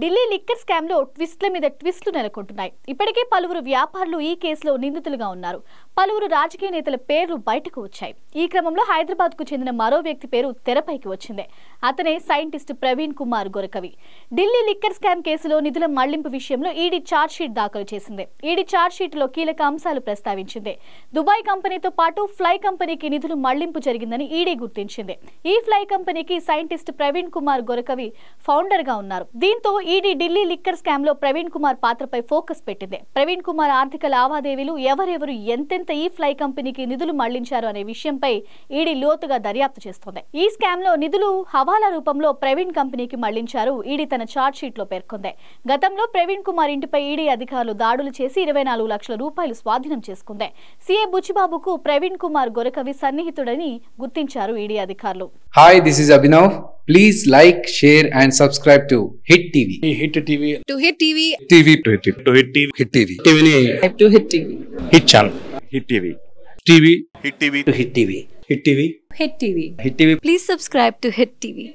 Delhi liquor స్కామ్లో ట్విస్ట్ల మీద ట్విస్ట్లు నెలకొంటున్నాయి ఇప్పటికే పలువురు వ్యాపారులు ఈ కేసులో నిందితులుగా ఉన్నారు పలువురు రాజకీయ నేతల పేర్లు బయటకు వచ్చాయి ఈ క్రమంలో హైదరాబాద్కు చెందిన మరో వ్యక్తి పేరు తెరపైకి వచ్చింది అతనే scientist Praveen Kumar Gorakavi Delhi liquor scam కేసులో నిధుల మళ్లింపు విషయంలో ఈడీ షీట్ దాఖలు చేసింది ఈడీ షీట్లో కీలక అంశాలు ప్రస్తావించింది దుబాయ్ కంపెనీతో పాటు ఫ్లై కంపెనీకి నిధులు మళ్లింపు జరిగిందని ఈడీ గుర్తించింది ఈ ఫ్లై కంపెనీకి సైంటిస్ట్ ప్రవీణ్ కుమార్ గొరకవి ఫౌండర్గా ఉన్నారు దీంతో ఈడీ ఢిల్లీ లిక్కర్ స్కామ్ లో ప్రవీణ్ కుమార్ పాత్రపై ఫోకస్ పెట్టింది ప్రవీణ్ కుమార్ ఆర్థిక లావాదేవీలు ఎవరెవరు ఎంతెంత ఈ ఫ్లై కంపెనీకి నిధులు మళ్లించారు అనే విషయంపై ఈడీ లోతుగా దర్యాప్తు చేస్తోంది ఈ స్కామ్ లో నిధులు హవాలా రూపంలో ప్రవీణ్ కంపెనీకి మళ్లించారు ఈడీ తన ఛార్జ్ షీట్ లో పేర్కొంది గతంలో ప్రవీణ్ కుమార్ ఇంటిపై ఈడీ అధికారులు దాడులు చేసి ఇరవై నాలుగు లక్షల రూపాయలు స్వాధీనం చేసుకుంది సీఏ బుచ్చిబాబుకు ప్రవీణ్ కుమార్ గొరకవి సన్నిహితుడని గుర్తించారు ఈడీ అధికారులు hi this is Abhinav Please like, share, and subscribe to Hit TV. Hit TV. To Hit TV. TV. To Hit TV. To Hit TV. Hit TV. TV. To Hit TV. Hit channel. Hit TV. TV. Hit TV. To Hit TV. Hit TV. Hit TV. Hit TV. Please subscribe to Hit TV.